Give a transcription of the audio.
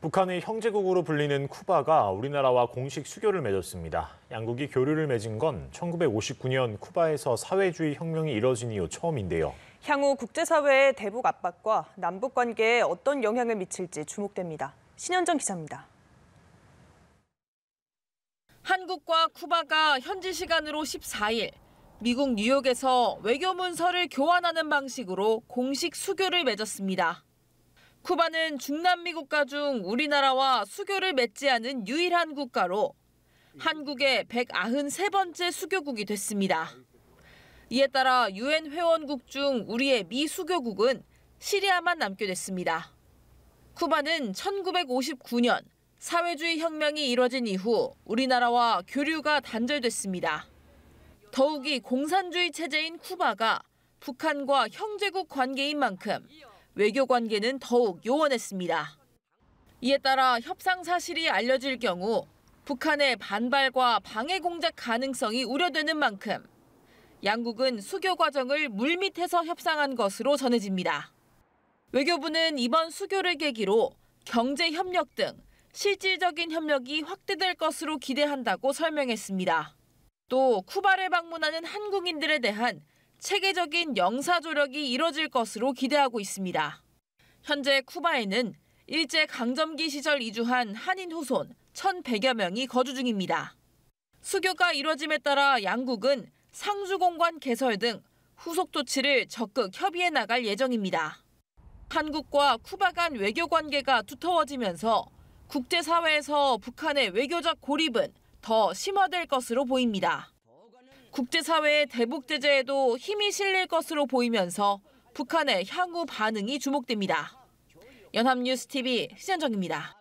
북한의 형제국으로 불리는 쿠바가 우리나라와 공식 수교를 맺었습니다. 양국이 교류를 맺은 건 1959년 쿠바에서 사회주의 혁명이 이뤄진 이후 처음인데요. 향후 국제사회의 대북 압박과 남북 관계에 어떤 영향을 미칠지 주목됩니다. 신현정 기자입니다. 한국과 쿠바가 현지 시간으로 14일 미국 뉴욕에서 외교 문서를 교환하는 방식으로 공식 수교를 맺었습니다. 쿠바는 중남미 국가 중 우리나라와 수교를 맺지 않은 유일한 국가로 한국의 193번째 수교국이 됐습니다. 이에 따라 유엔 회원국 중 우리의 미수교국은 시리아만 남게 됐습니다. 쿠바는 1959년 사회주의 혁명이 이뤄진 이후 우리나라와 교류가 단절됐습니다. 더욱이 공산주의 체제인 쿠바가 북한과 형제국 관계인 만큼 외교 관계는 더욱 요원했습니다. 이에 따라 협상 사실이 알려질 경우 북한의 반발과 방해 공작 가능성이 우려되는 만큼 양국은 수교 과정을 물밑에서 협상한 것으로 전해집니다. 외교부는 이번 수교를 계기로 경제 협력 등 실질적인 협력이 확대될 것으로 기대한다고 설명했습니다. 또 쿠바를 방문하는 한국인들에 대한 체계적인 영사 조력이 이뤄질 것으로 기대하고 있습니다. 현재 쿠바에는 일제 강점기 시절 이주한 한인 후손 1,100여 명이 거주 중입니다. 수교가 이뤄짐에 따라 양국은 상주공관 개설 등 후속 조치를 적극 협의해 나갈 예정입니다. 한국과 쿠바 간 외교 관계가 두터워지면서 국제사회에서 북한의 외교적 고립은 더 심화될 것으로 보입니다. 국제사회의 대북 제재에도 힘이 실릴 것으로 보이면서 북한의 향후 반응이 주목됩니다. 연합뉴스 TV 신현정입니다.